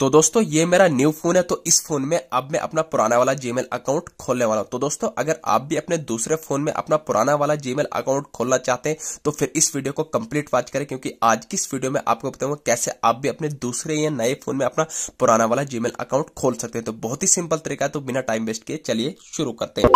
तो दोस्तों ये मेरा न्यू फोन है तो इस फोन में अब मैं अपना पुराना वाला जीमेल अकाउंट खोलने वाला हूँ तो दोस्तों अगर आप भी अपने दूसरे फोन में अपना पुराना वाला जीमेल अकाउंट खोलना चाहते हैं तो फिर इस वीडियो को कंप्लीट वॉच करें क्योंकि आज की इस वीडियो में आपको बताऊंगा कैसे आप भी अपने दूसरे या नए फोन में अपना पुराना वाला जीमेल अकाउंट खोल सकते हैं तो बहुत ही सिंपल तरीका है तो बिना टाइम वेस्ट किए चलिए शुरू करते हैं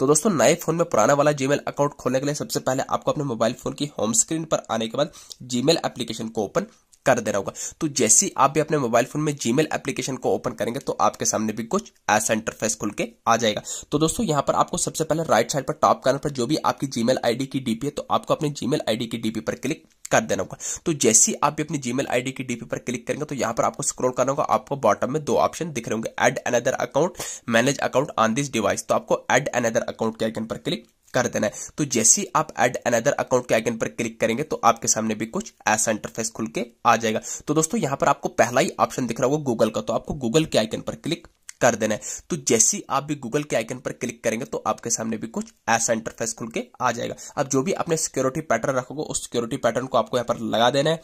तो दोस्तों नए फोन में पुराना वाला जीमेल अकाउंट खोलने के लिए सबसे पहले आपको अपने मोबाइल फोन की होम स्क्रीन पर आने के बाद जीमेल एप्लीकेशन को ओपन कर दे रहा होगा तो जैसे आप भी अपने मोबाइल फोन में जीमेल एप्लीकेशन को ओपन करेंगे तो आपके सामने भी कुछ ऐसा इंटरफेस खुल के आ जाएगा तो दोस्तों यहाँ पर आपको सबसे पहले राइट साइड पर टॉप कॉर्नर पर जो भी आपकी जीमेल आईडी की डीपी है तो आपको अपनी जीमेल आईडी की डीपी पर क्लिक कर देना होगा तो जैसे ही आप भी अपनी जीमेल आईडी की डीपी पर क्लिक करेंगे तो यहाँ पर आपको स्क्रॉल करना होगा आपको बॉटम में दो ऑप्शन दिख रहे होंगे add another account manage account on this device तो आपको एड अनदर अकाउंट के आइकन पर क्लिक कर देना है तो जैसे ही आप एड अनदर अकाउंट के आइकन पर क्लिक करेंगे तो आपके सामने भी कुछ ऐसा इंटरफेस खुल के आ जाएगा तो दोस्तों यहां पर आपको पहला ही ऑप्शन दिख रहा होगा गूगल का तो आपको गूगल के आइकन पर क्लिक कर देना है तो जैसे ही आप भी गूगल के आइकन पर क्लिक करेंगे तो आपके सामने भी कुछ ऐसा इंटरफेस खुल के आ जाएगा अब जो भी अपने सिक्योरिटी पैटर्न रखोगे उस सिक्योरिटी पैटर्न को आपको यहाँ पर लगा देना है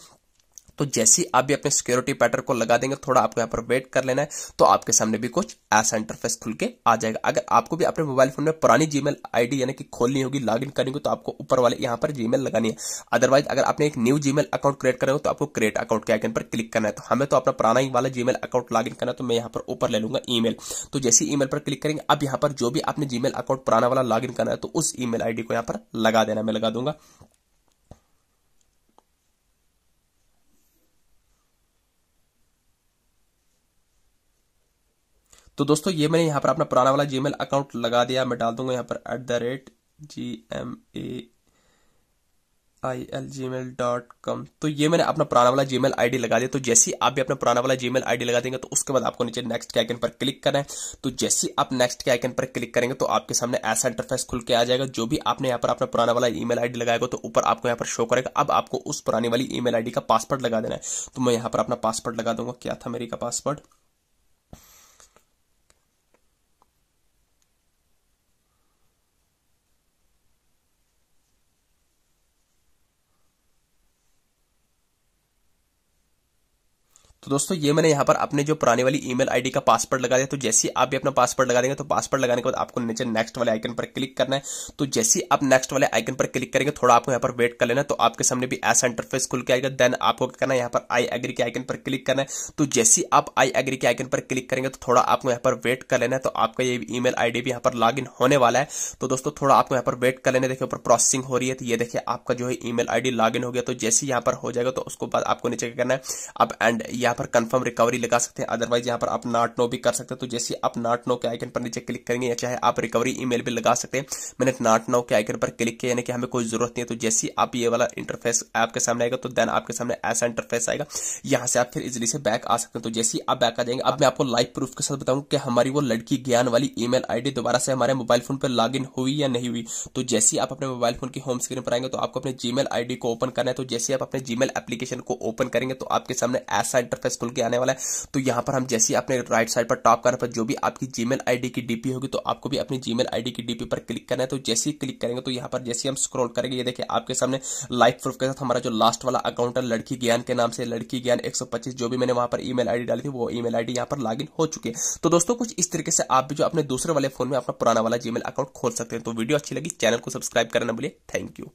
तो जैसे आप भी अपने सिक्योरिटी पैटर्न को लगा देंगे थोड़ा आपको यहाँ पर वेट कर लेना है तो आपके सामने भी कुछ ऐसा इंटरफेस खुल के आ जाएगा अगर आपको भी अपने मोबाइल फोन में पुरानी जीमेल आईडी यानी कि खोलनी होगी लॉगिन करनी होगी तो आपको ऊपर वाले यहाँ पर जीमेल लगानी है अदरवाइज अगर आपने एक न्यू जीमेल अकाउंट क्रिएट करेंगे तो आपको क्रिएट अकाउंट के आइकन पर क्लिक करना है तो हमें तो अपना पुराना ही वाला जीमेल अकाउंट लॉग करना है तो मैं यहाँ पर ऊपर ले लूंगा ई तो जैसे ई पर क्लिक करेंगे अब यहाँ पर जो भी आपने जीमेल अकाउंट पुराना वाला लॉग करना है तो उस ई आईडी को यहाँ पर लगा देना मैं लगा दूंगा तो दोस्तों ये मैंने यहाँ पर अपना पुराना वाला जीमेल अकाउंट लगा दिया मैं डाल दूंगा यहाँ पर at the rate G M A I L Gmail dot com तो ये मैंने अपना पुराना वाला जी मेल आई लगा दिया तो जैसे ही आप भी अपना पुराना वाला जी मेल आई लगा देंगे तो उसके बाद आपको नीचे नेक्स्ट के आइकन पर क्लिक करना है तो जैसे ही आप नेक्स्ट के आइकन पर क्लिक करेंगे तो आपके सामने ऐसा इंटरफेस खुल के आ जाएगा जो भी आपने यहाँ पर अपना पुराना वाला ई मेल लगाएगा तो ऊपर आपको यहाँ पर शो करेगा अब आपको उस पुरानी वाली ई मेल का पासवर्ड लगा देना है तो मैं यहाँ पर अपना पासवर्ड लगा दूंगा क्या था मेरी का पासवर्ड तो दोस्तों ये मैंने यहाँ पर अपने जो पुराने वाली ईमेल आईडी का पासवर्ड लगा दिया तो जैसे आप भी अपना पासवर्ड लगा देंगे तो पासवर्ड लगाने के बाद आपको नीचे नेक्स्ट वाले आइकन पर क्लिक करना है तो जैसे आप नेक्स्ट वाले आइकन पर क्लिक करेंगे थोड़ा आपको यहाँ पर वेट कर लेना तो आपके सामने भी ऐसा इंटरफेस खुल के आएगा देन आपको क्या करना है यहाँ पर आई एग्री के आइकन पर क्लिक करना है तो जैसे आप आई एग्री के आइकन पर क्लिक करेंगे तो थोड़ा आपको यहाँ पर वेट कर लेना है तो आपका ये ई मेल भी यहाँ पर लॉग होने वाला है तो दोस्तों थोड़ा आपको यहाँ पर वेट कर लेना देखिए ऊपर प्रोसेसिंग हो रही है तो ये देखिए आपका जो है ई मेल लॉग हो गया तो जैसे यहाँ पर हो जाएगा तो उसको बाद आपको नीचे क्या करना है अब एंड यहाँ यहाँ पर कंफर्म रिकवरी लगा सकते हैं अदरवाइज यहाँ पर आप नॉट नो भी कर सकते हैं तो जैसे आप नॉट नो के आइकन पर नीचे क्लिक करेंगे या चाहे आप रिकवरी ईमेल भी लगा सकते हैं मैंने नॉट नो के आइकन पर क्लिक किया यानी कि हमें कोई जरूरत नहीं है तो जैसे आप ये वाला इंटरफेस आपके सामने आएगा तो देन आपके सामने ऐसा इंटरफेस आएगा यहाँ से आप फिर इजिली से बैक आ सकते हैं तो जैसे आप बैक आ जाएंगे अब मैं आपको लाइव प्रूफ के साथ बताऊँ कि हमारी वो लड़की ज्ञान वाली ई मेल दोबारा से हमारे मोबाइल फोन पर लॉग हुई या नहीं हुई तो जैसे आप अपने मोबाइल फोन की होम स्क्रीन पर आएंगे तो आपको अपने जीमेल आईडी को ओपन करना है तो जैसे आप अपने जीमेल एप्लीकेशन को ओपन करेंगे तो आपके सामने ऐसा इंटरफेस आपका स्कूल के आने वाला है तो यहाँ पर हम जैसे ही अपने राइट साइड पर टॉप कॉर्नर पर जो भी आपकी जीमेल आईडी की डीपी होगी तो आपको भी अपनी जीमेल आईडी की डीपी पर क्लिक करना है तो जैसे ही क्लिक करेंगे तो यहाँ पर जैसे हम स्क्रोल करेंगे ये देखिए आपके सामने लाइफ प्रूफ के साथ हमारा जो लास्ट वाला अकाउंट है लड़की ज्ञान के नाम से लड़की ज्ञान एक जो भी मैंने वहां पर ई मेल डाली थी वो ईमेल आईडी यहाँ पर लॉग हो चुकी है तो दोस्तों कुछ इस तरीके से आप भी जो अपने दूसरे वाले फोन में अपना पुराना वाला जीमेल अकाउंट खोल सकते हैं तो वीडियो अच्छी लगी चैनल को सब्सक्राइब करना बोलिए थैंक यू